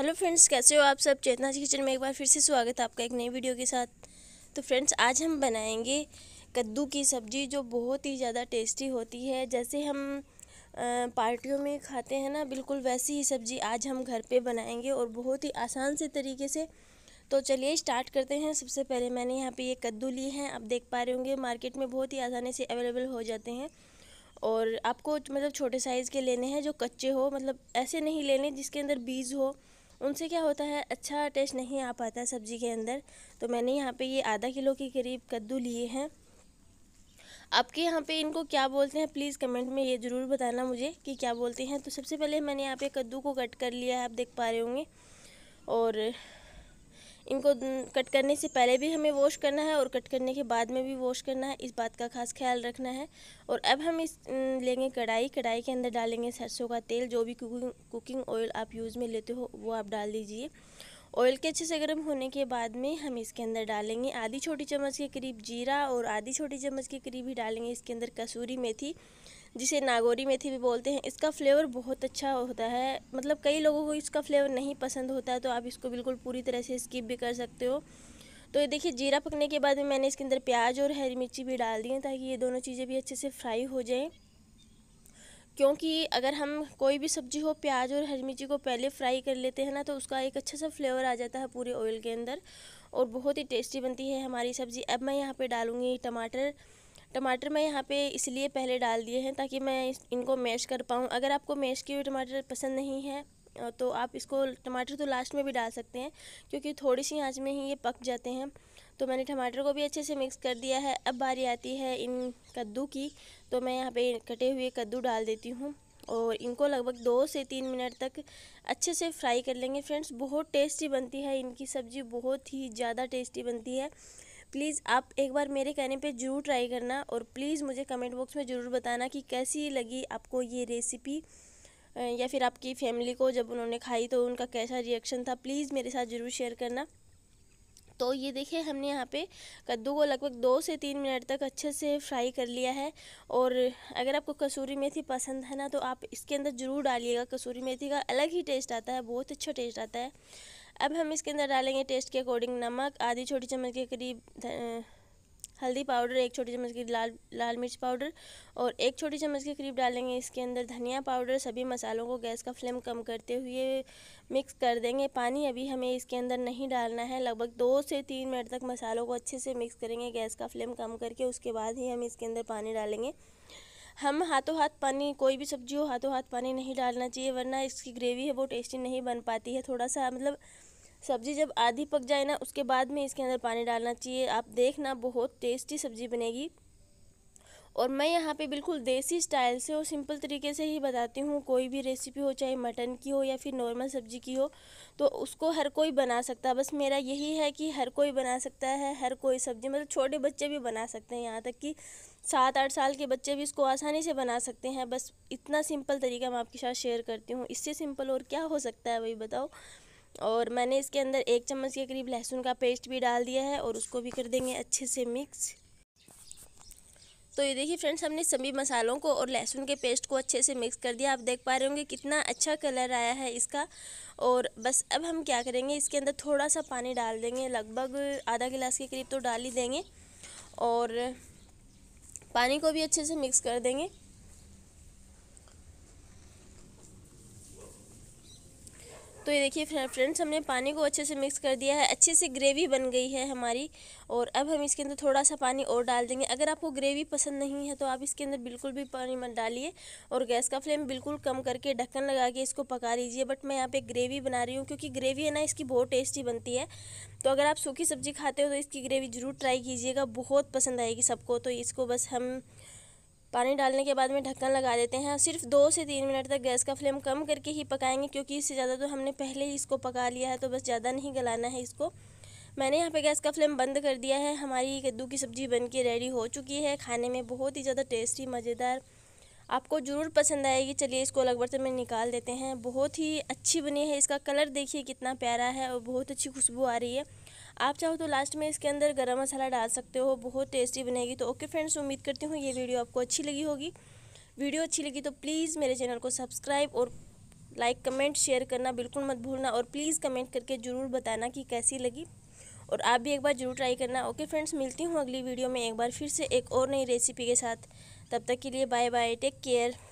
hello friends कैसे हो आप सब चेतना जी किचन में एक बार फिर से स्वागत है आपका एक नई वीडियो के साथ तो फ्रेंड्स आज हम बनाएंगे कद्दू की सब्ज़ी जो बहुत ही ज़्यादा टेस्टी होती है जैसे हम पार्टियों में खाते हैं ना बिल्कुल वैसी ही सब्ज़ी आज हम घर पे बनाएंगे और बहुत ही आसान से तरीके से तो चलिए स्टार्ट करते हैं सबसे पहले मैंने यहाँ पर ये कद्दू लिए हैं आप देख पा रहे होंगे मार्केट में बहुत ही आसानी से अवेलेबल हो जाते हैं और आपको मतलब छोटे साइज़ के लेने हैं जो कच्चे हो मतलब ऐसे नहीं लेने जिसके अंदर बीज हो उनसे क्या होता है अच्छा टेस्ट नहीं आ पाता सब्ज़ी के अंदर तो मैंने यहाँ पे ये आधा किलो के करीब कद्दू लिए हैं आपके यहाँ पे इनको क्या बोलते हैं प्लीज़ कमेंट में ये ज़रूर बताना मुझे कि क्या बोलते हैं तो सबसे पहले मैंने यहाँ पे कद्दू को कट कर लिया है आप देख पा रहे होंगे और इनको कट करने से पहले भी हमें वॉश करना है और कट करने के बाद में भी वॉश करना है इस बात का खास ख्याल रखना है और अब हम इस लेंगे कढ़ाई कढ़ाई के अंदर डालेंगे सरसों का तेल जो भी कुकिंग कुकिंग ऑयल आप यूज़ में लेते हो वो आप डाल दीजिए ऑयल के अच्छे से गर्म होने के बाद में हम इसके अंदर डालेंगे आधी छोटी चम्मच के करीब जीरा और आधी छोटी चम्मच के करीब ही डालेंगे इसके अंदर कसूरी मेथी जिसे नागौरी मेथी भी बोलते हैं इसका फ्लेवर बहुत अच्छा होता है मतलब कई लोगों को इसका फ्लेवर नहीं पसंद होता है तो आप इसको बिल्कुल पूरी तरह से स्किप भी कर सकते हो तो ये देखिए जीरा पकने के बाद में मैंने इसके अंदर प्याज और हरी मिर्ची भी डाल दी है ताकि ये दोनों चीज़ें भी अच्छे से फ्राई हो जाएँ क्योंकि अगर हम कोई भी सब्ज़ी हो प्याज और हरी मिर्ची को पहले फ्राई कर लेते हैं ना तो उसका एक अच्छा सा फ्लेवर आ जाता है पूरे ऑयल के अंदर और बहुत ही टेस्टी बनती है हमारी सब्ज़ी अब मैं यहाँ पे डालूँगी टमाटर टमाटर मैं यहाँ पे इसलिए पहले डाल दिए हैं ताकि मैं इनको मैश कर पाऊँ अगर आपको मैश किए हुए टमाटर पसंद नहीं है तो आप इसको टमाटर तो लास्ट में भी डाल सकते हैं क्योंकि थोड़ी सी आँच में ही ये पक जाते हैं तो मैंने टमाटर को भी अच्छे से मिक्स कर दिया है अब बारी आती है इन कद्दू की तो मैं यहाँ पे कटे हुए कद्दू डाल देती हूँ और इनको लगभग दो से तीन मिनट तक अच्छे से फ्राई कर लेंगे फ्रेंड्स बहुत टेस्टी बनती है इनकी सब्ज़ी बहुत ही ज़्यादा टेस्टी बनती है प्लीज़ आप एक बार मेरे कहने पे ज़रूर ट्राई करना और प्लीज़ मुझे कमेंट बॉक्स में ज़रूर बताना कि कैसी लगी आपको ये रेसिपी या फिर आपकी फैमिली को जब उन्होंने खाई तो उनका कैसा रिएक्शन था प्लीज़ मेरे साथ ज़रूर शेयर करना तो ये देखिए हमने यहाँ पे कद्दू को लगभग दो से तीन मिनट तक अच्छे से फ्राई कर लिया है और अगर आपको कसूरी मेथी पसंद है ना तो आप इसके अंदर ज़रूर डालिएगा कसूरी मेथी का अलग ही टेस्ट आता है बहुत अच्छा टेस्ट आता है अब हम इसके अंदर डालेंगे टेस्ट के अकॉर्डिंग नमक आधी छोटी चम्मच के करीब हल्दी पाउडर एक छोटी चम्मच की लाल लाल मिर्च पाउडर और एक छोटी चम्मच के करीब डालेंगे इसके अंदर धनिया पाउडर सभी मसालों को गैस का फ्लेम कम करते हुए मिक्स कर देंगे पानी अभी हमें इसके अंदर नहीं डालना है लगभग दो से तीन मिनट तक मसालों को अच्छे से मिक्स करेंगे गैस का फ्लेम कम करके उसके बाद ही हम इसके अंदर पानी डालेंगे हम हाथों हाथ पानी कोई भी सब्जी हो हाथों हाथ पानी नहीं डालना चाहिए वरना इसकी ग्रेवी है वो टेस्टी नहीं बन पाती है थोड़ा सा मतलब सब्ज़ी जब आधी पक जाए ना उसके बाद में इसके अंदर पानी डालना चाहिए आप देखना बहुत टेस्टी सब्ज़ी बनेगी और मैं यहाँ पे बिल्कुल देसी स्टाइल से और सिंपल तरीके से ही बताती हूँ कोई भी रेसिपी हो चाहे मटन की हो या फिर नॉर्मल सब्ज़ी की हो तो उसको हर कोई बना सकता है बस मेरा यही है कि हर कोई बना सकता है हर कोई सब्ज़ी मतलब छोटे बच्चे भी बना सकते हैं यहाँ तक कि सात आठ साल के बच्चे भी इसको आसानी से बना सकते हैं बस इतना सिंपल तरीका मैं आपके साथ शेयर करती हूँ इससे सिंपल और क्या हो सकता है वही बताओ और मैंने इसके अंदर एक चम्मच के करीब लहसुन का पेस्ट भी डाल दिया है और उसको भी कर देंगे अच्छे से मिक्स तो ये देखिए फ्रेंड्स हमने सभी मसालों को और लहसुन के पेस्ट को अच्छे से मिक्स कर दिया आप देख पा रहे होंगे कितना अच्छा कलर आया है इसका और बस अब हम क्या करेंगे इसके अंदर थोड़ा सा पानी डाल देंगे लगभग आधा गिलास के करीब तो डाल ही देंगे और पानी को भी अच्छे से मिक्स कर देंगे तो ये देखिए फ्रेंड्स हमने पानी को अच्छे से मिक्स कर दिया है अच्छे से ग्रेवी बन गई है हमारी और अब हम इसके अंदर थोड़ा सा पानी और डाल देंगे अगर आपको ग्रेवी पसंद नहीं है तो आप इसके अंदर बिल्कुल भी पानी मत डालिए और गैस का फ्लेम बिल्कुल कम करके ढक्कन लगा के इसको पका लीजिए बट मैं यहाँ पे ग्रेवी बना रही हूँ क्योंकि ग्रेवी है ना इसकी बहुत टेस्टी बनती है तो अगर आप सूखी सब्जी खाते हो तो इसकी ग्रेवी ज़रूर ट्राई कीजिएगा बहुत पसंद आएगी सबको तो इसको बस हम पानी डालने के बाद में ढक्कन लगा देते हैं सिर्फ दो से तीन मिनट तक गैस का फ्लेम कम करके ही पकाएंगे क्योंकि इससे ज़्यादा तो हमने पहले ही इसको पका लिया है तो बस ज़्यादा नहीं गलाना है इसको मैंने यहाँ पे गैस का फ्लेम बंद कर दिया है हमारी कद्दू की सब्ज़ी बन के रेडी हो चुकी है खाने में बहुत ही ज़्यादा टेस्टी मज़ेदार आपको ज़रूर पसंद आएगी चलिए इसको अलग बर्तन में निकाल देते हैं बहुत ही अच्छी बनी है इसका कलर देखिए कितना प्यारा है और बहुत अच्छी खुशबू आ रही है आप चाहो तो लास्ट में इसके अंदर गर्म मसाला डाल सकते हो बहुत टेस्टी बनेगी तो ओके फ्रेंड्स उम्मीद करती हूँ ये वीडियो आपको अच्छी लगी होगी वीडियो अच्छी लगी तो प्लीज़ मेरे चैनल को सब्सक्राइब और लाइक कमेंट शेयर करना बिल्कुल मत भूलना और प्लीज़ कमेंट करके ज़रूर बताना कि कैसी लगी और आप भी एक बार जरूर ट्राई करना ओके फ्रेंड्स मिलती हूँ अगली वीडियो में एक बार फिर से एक और नई रेसिपी के साथ तब तक के लिए बाय बाय टेक केयर